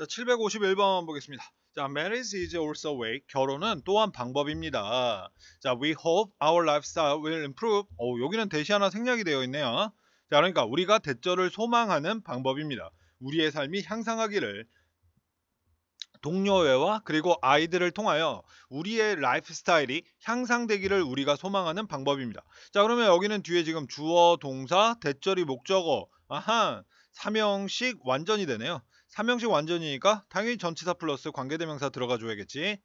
자, 751번 보겠습니다. 자, marriage is also a way. 결혼은 또한 방법입니다. 자, we hope our lifestyle will improve. 오, 여기는 대시 하나 생략이 되어 있네요. 자, 그러니까 우리가 대처를 소망하는 방법입니다. 우리의 삶이 향상하기를 동료회와 그리고 아이들을 통하여 우리의 라이프 스타일이 향상되기를 우리가 소망하는 방법입니다. 자, 그러면 여기는 뒤에 지금 주어, 동사, 대절이 목적어, 아하 3형식 완전히 되네요. 3형식 완전이니까 당연히 전치사 플러스 관계대명사 들어가 줘야겠지.